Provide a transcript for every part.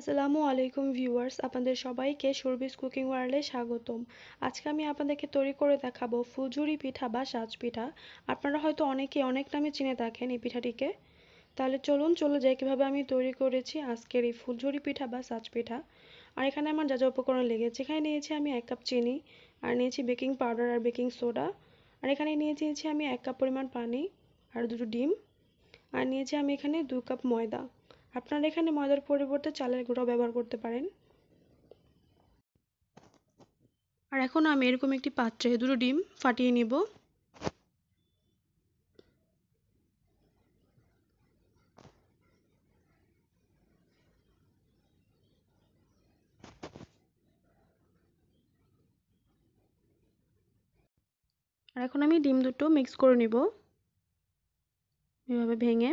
আসসালামু আলাইকুম ভিউয়ার্স আপনাদের সবাইকে সর্বিস কুকিং ওয়ার্ল্ডে স্বাগতম আজকে আমি আপনাদেরকে তৈরি করে দেখাবো ফুজুরি পিঠা বা সাজ পিঠা আপনারা হয়তো অনেকে অনেক নামে চিনে থাকেন এই পিঠাটিকে তাহলে চলুন চলে যাই কীভাবে আমি তৈরি করেছি আজকের এই ফুলঝুরি পিঠা বা সাজ পিঠা আর এখানে আমার যা যা উপকরণ লেগেছে এখানে নিয়েছি আমি এক কাপ চিনি আর নিয়েছি বেকিং পাউডার আর বেকিং সোডা আর এখানে নিয়েছি আমি এক কাপ পরিমাণ পানি আর দুটো ডিম আর নিয়েছি আমি এখানে দু কাপ ময়দা আপনারা এখানে ময়দার পরিবর্তে চালের গুঁড়া ব্যবহার করতে পারেন আর এখন আমি এরকম একটি পাত্রে দুটো ডিম ফাটিয়ে নেব আর এখন আমি ডিম দুটো মিক্স করে নিব এভাবে ভেঙে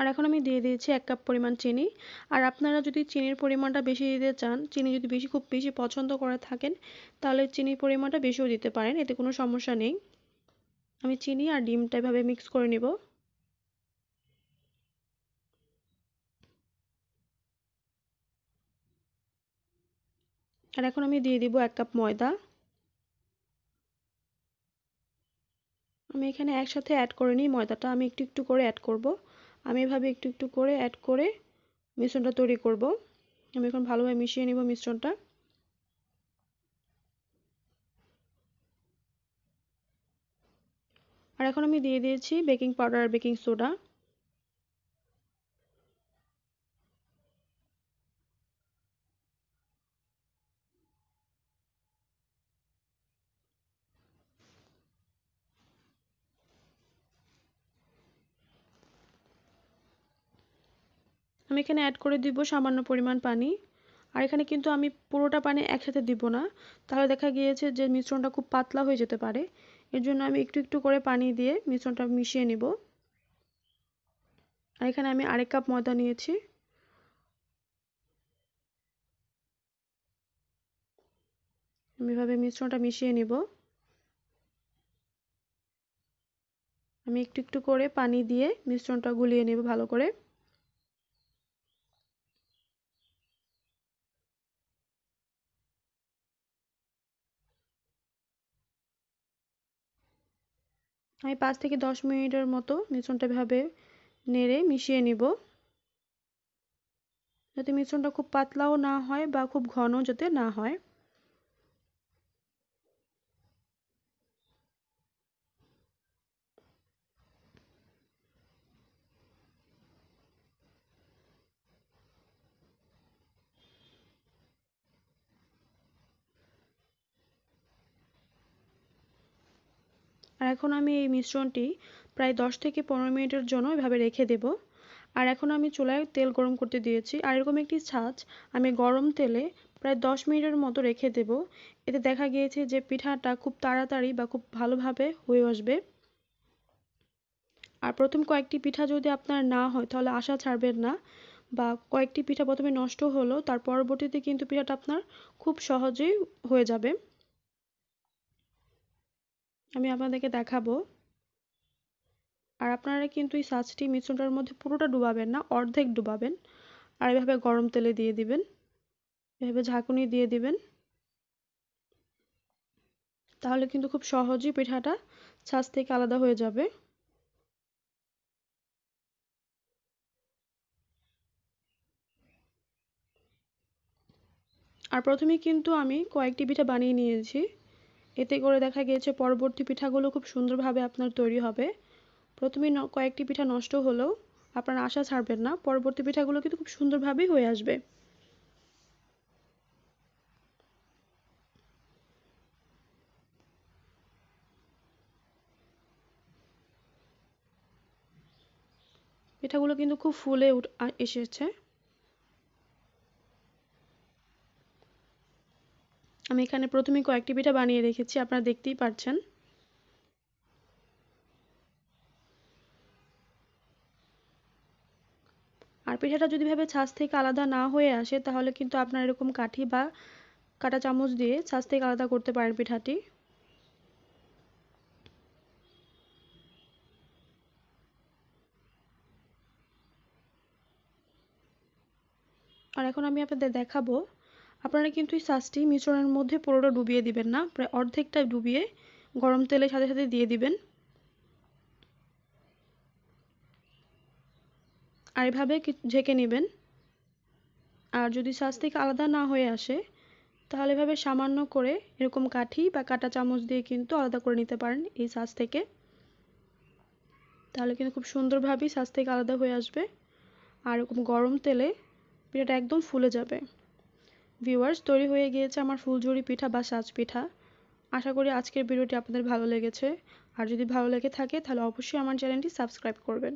আর এখন আমি দিয়ে দিয়েছি এক কাপ পরিমাণ চিনি আর আপনারা যদি চিনির পরিমাণটা বেশি দিতে চান চিনি যদি বেশি খুব বেশি পছন্দ করে থাকেন তাহলে চিনির পরিমাণটা বেশিও দিতে পারেন এতে কোনো সমস্যা নেই আমি চিনি আর ডিমটা এভাবে মিক্স করে নেব আর এখন আমি দিয়ে দিব এক কাপ ময়দা আমি এখানে একসাথে অ্যাড করে নিই ময়দাটা আমি একটু একটু করে অ্যাড করব আমি এভাবে একটু একটু করে অ্যাড করে মিশ্রণটা তৈরি করব আমি এখন ভালোভাবে মিশিয়ে নিব মিশ্রণটা আর এখন আমি দিয়ে দিয়েছি বেকিং পাউডার আর বেকিং সোডা আমি এখানে অ্যাড করে দিব সামান্য পরিমাণ পানি আর এখানে কিন্তু আমি পুরোটা পানি একসাথে দিব না তাহলে দেখা গিয়েছে যে মিশ্রণটা খুব পাতলা হয়ে যেতে পারে এর জন্য আমি একটু একটু করে পানি দিয়ে মিশ্রণটা মিশিয়ে নেব আর এখানে আমি আরেক কাপ ময়দা নিয়েছি আমি এভাবে মিশ্রণটা মিশিয়ে নেব আমি একটু একটু করে পানি দিয়ে মিশ্রণটা গুলিয়ে নেব ভালো করে আমি পাঁচ থেকে দশ মিনিটের মতো মিশ্রণটা এভাবে নেড়ে মিশিয়ে নিব যাতে মিশ্রণটা খুব পাতলাও না হয় বা খুব ঘন যাতে না হয় আর এখন আমি এই মিশ্রণটি প্রায় 10 থেকে পনেরো মিনিটের জন্য এভাবে রেখে দেব আর এখন আমি চুলায় তেল গরম করতে দিয়েছি আর এরকম একটি ছাঁচ আমি গরম তেলে প্রায় 10 মিনিটের মতো রেখে দেব এতে দেখা গিয়েছে যে পিঠাটা খুব তাড়াতাড়ি বা খুব ভালোভাবে হয়ে আসবে আর প্রথম কয়েকটি পিঠা যদি আপনার না হয় তাহলে আশা ছাড়বেন না বা কয়েকটি পিঠা প্রথমে নষ্ট হলো তার পরবর্তীতে কিন্তু পিঠাটা আপনার খুব সহজেই হয়ে যাবে আমি আপনাদেরকে দেখাবো আর আপনারা কিন্তু এই সাজটি মিশ্রণটার মধ্যে পুরোটা ডুবাবেন না অর্ধেক ডুবাবেন আর এভাবে গরম তেলে দিয়ে দিবেন এভাবে ঝাঁকুনি দিয়ে দিবেন তাহলে কিন্তু খুব সহজেই পিঠাটা ছাঁচ থেকে আলাদা হয়ে যাবে আর প্রথমে কিন্তু আমি কয়েকটি পিঠা বানিয়ে নিয়েছি এতে করে দেখা গিয়েছে পরবর্তী পিঠাগুলো খুব সুন্দরভাবে আপনার তৈরি হবে প্রথমে কয়েকটি পিঠা নষ্ট হলেও আপনার আশা ছাড়বেন না পরবর্তী পিঠাগুলো কিন্তু খুব সুন্দরভাবেই হয়ে আসবে পিঠাগুলো কিন্তু খুব ফুলে উঠ এসেছে আমি এখানে প্রথমে কয়েকটি পিঠা বানিয়ে রেখেছি আপনারা দেখতেই পাচ্ছেন আর পিঠাটা যদি ভাবে ছাঁচ থেকে আলাদা না হয়ে আসে তাহলে কিন্তু আপনারা এরকম কাঠি বা কাটা চামচ দিয়ে ছাঁচ থেকে আলাদা করতে পারেন পিঠাটি আর এখন আমি আপনাদের দেখাবো আপনারা কিন্তু এই শাঁসটি মিশ্রণের মধ্যে পুরোটা ডুবিয়ে দিবেন না প্রায় অর্ধেকটা ডুবিয়ে গরম তেলের সাথে সাথে দিয়ে দিবেন আর এভাবে ঝেঁকে নেবেন আর যদি শ্বাস থেকে আলাদা না হয়ে আসে তাহলে এভাবে সামান্য করে এরকম কাঠি বা কাটা চামচ দিয়ে কিন্তু আলাদা করে নিতে পারেন এই শ্বাস থেকে তাহলে কিন্তু খুব সুন্দরভাবেই শ্বাস থেকে আলাদা হয়ে আসবে আর এরকম গরম তেলে পিঠাটা একদম ফুলে যাবে ভিউয়ার্স তৈরি হয়ে গিয়েছে আমার ফুলঝুরি পিঠা বা সাজ পিঠা আশা করি আজকের ভিডিওটি আপনাদের ভালো লেগেছে আর যদি ভালো লেগে থাকে তাহলে অবশ্যই আমার চ্যানেলটি সাবস্ক্রাইব করবেন